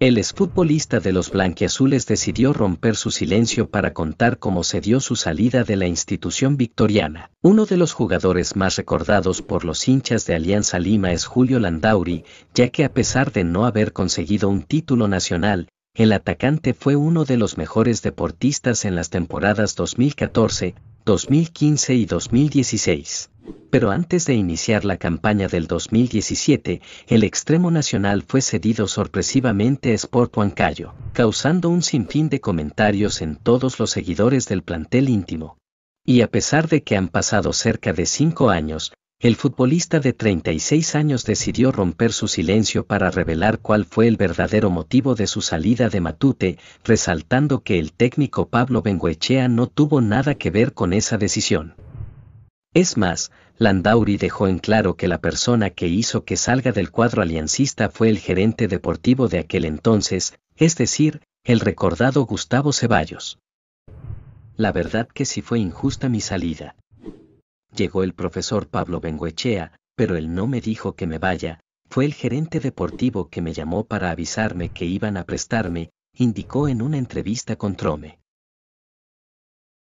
El exfutbolista de los blanquiazules decidió romper su silencio para contar cómo se dio su salida de la institución victoriana. Uno de los jugadores más recordados por los hinchas de Alianza Lima es Julio Landauri, ya que a pesar de no haber conseguido un título nacional, el atacante fue uno de los mejores deportistas en las temporadas 2014, 2015 y 2016. Pero antes de iniciar la campaña del 2017, el extremo nacional fue cedido sorpresivamente a Sport Huancayo, causando un sinfín de comentarios en todos los seguidores del plantel íntimo. Y a pesar de que han pasado cerca de cinco años, el futbolista de 36 años decidió romper su silencio para revelar cuál fue el verdadero motivo de su salida de Matute, resaltando que el técnico Pablo Benguechea no tuvo nada que ver con esa decisión. Es más, Landauri dejó en claro que la persona que hizo que salga del cuadro aliancista fue el gerente deportivo de aquel entonces, es decir, el recordado Gustavo Ceballos. La verdad que sí fue injusta mi salida. Llegó el profesor Pablo Benguechea, pero él no me dijo que me vaya, fue el gerente deportivo que me llamó para avisarme que iban a prestarme, indicó en una entrevista con Trome.